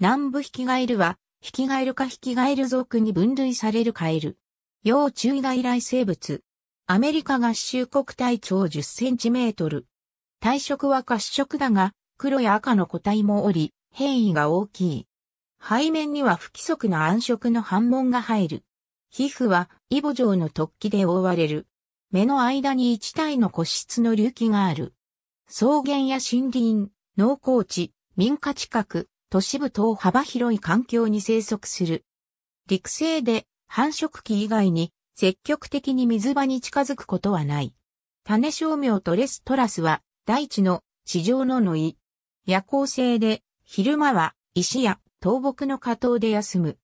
南部ヒキガエルは、ヒキガエルかヒキガエル属に分類されるカエル。要注意外来生物。アメリカ合衆国体長10センチメートル。体色は褐色だが、黒や赤の個体もおり、変異が大きい。背面には不規則な暗色の斑紋が入る。皮膚はイボ状の突起で覆われる。目の間に一体の個室の隆起がある。草原や森林、農耕地、民家近く、都市部等幅広い環境に生息する。陸生で繁殖期以外に積極的に水場に近づくことはない。種照明とレストラスは大地の地上の野井。夜行性で昼間は石や倒木の下等で休む。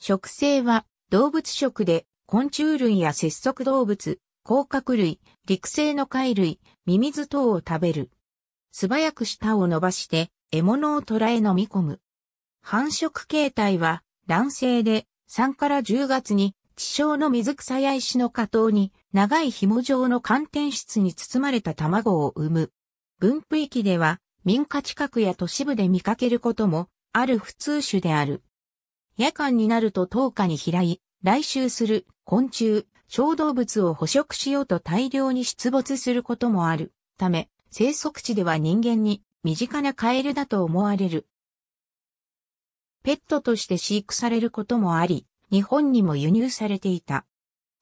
食性は動物食で昆虫類や節足動物、甲殻類、陸生の貝類、ミミズ等を食べる。素早く舌を伸ばして獲物を捕らえ飲み込む。繁殖形態は、卵生で3から10月に地上の水草や石の下等に長い紐状の寒天質に包まれた卵を産む。分布域では民家近くや都市部で見かけることもある普通種である。夜間になると10日に飛来、来襲する昆虫、小動物を捕食しようと大量に出没することもあるため、生息地では人間に身近なカエルだと思われる。ペットとして飼育されることもあり、日本にも輸入されていた。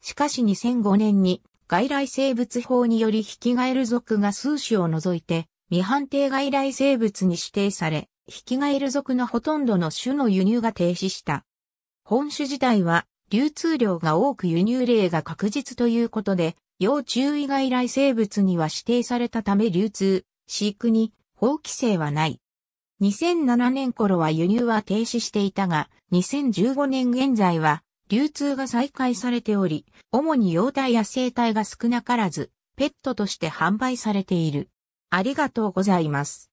しかし2005年に外来生物法によりヒキガエル属が数種を除いて未判定外来生物に指定され、ヒキガエル属のほとんどの種の輸入が停止した。本種自体は流通量が多く輸入例が確実ということで、要注意外来生物には指定されたため流通、飼育に法規制はない。2007年頃は輸入は停止していたが、2015年現在は流通が再開されており、主に幼体や生体が少なからず、ペットとして販売されている。ありがとうございます。